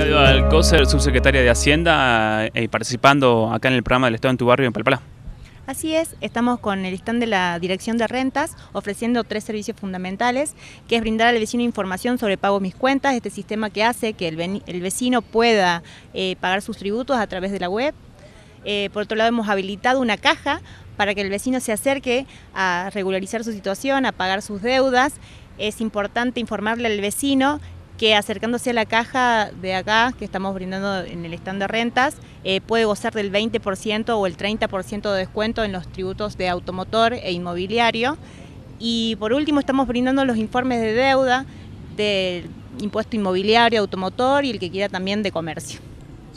al COSER, subsecretaria de Hacienda, eh, participando acá en el programa del Estado en tu barrio en Palpalá. Así es, estamos con el stand de la Dirección de Rentas ofreciendo tres servicios fundamentales, que es brindar al vecino información sobre pago mis cuentas, este sistema que hace que el vecino pueda eh, pagar sus tributos a través de la web. Eh, por otro lado, hemos habilitado una caja para que el vecino se acerque a regularizar su situación, a pagar sus deudas. Es importante informarle al vecino que acercándose a la caja de acá, que estamos brindando en el stand de rentas, eh, puede gozar del 20% o el 30% de descuento en los tributos de automotor e inmobiliario. Y por último, estamos brindando los informes de deuda del impuesto inmobiliario, automotor y el que quiera también de comercio.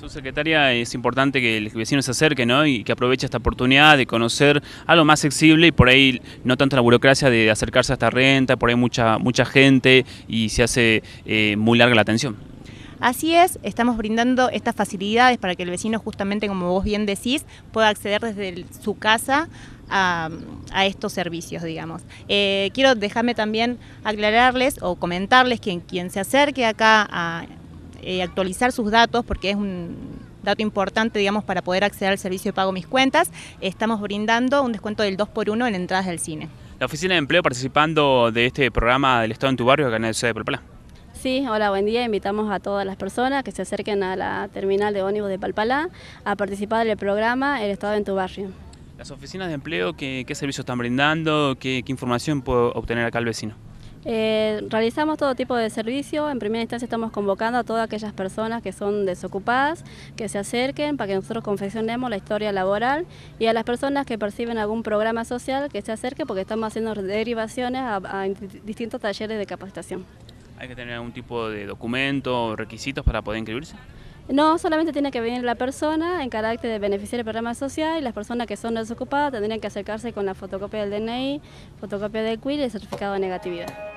Su secretaria, es importante que el vecino se acerque ¿no? y que aproveche esta oportunidad de conocer algo más accesible y por ahí no tanto la burocracia de acercarse a esta renta, por ahí mucha, mucha gente y se hace eh, muy larga la atención. Así es, estamos brindando estas facilidades para que el vecino, justamente como vos bien decís, pueda acceder desde su casa a, estos servicios, digamos. Eh, quiero dejarme también aclararles o comentarles que quien se acerque acá a eh, actualizar sus datos porque es un dato importante, digamos, para poder acceder al servicio de pago mis cuentas, estamos brindando un descuento del 2x1 en entradas del cine. La Oficina de Empleo participando de este programa del Estado en tu barrio, acá en la ciudad de Palpalá. Sí, hola, buen día. Invitamos a todas las personas que se acerquen a la terminal de ónibus de Palpalá a participar del programa El Estado en tu barrio. Las oficinas de empleo, ¿qué, servicios están brindando? ¿Qué, información puedo obtener acá el vecino? Eh, realizamos todo tipo de servicio. En primera instancia estamos convocando a todas aquellas personas que son desocupadas, que se acerquen para que nosotros confeccionemos la historia laboral y a las personas que perciben algún programa social que se acerquen porque estamos haciendo derivaciones a, distintos talleres de capacitación. ¿Hay que tener algún tipo de documento o requisitos para poder inscribirse? No, solamente tiene que venir la persona en carácter de beneficiario el programa social y las personas que son desocupadas tendrían que acercarse con la fotocopia del DNI, fotocopia del CUIL y el certificado de negatividad.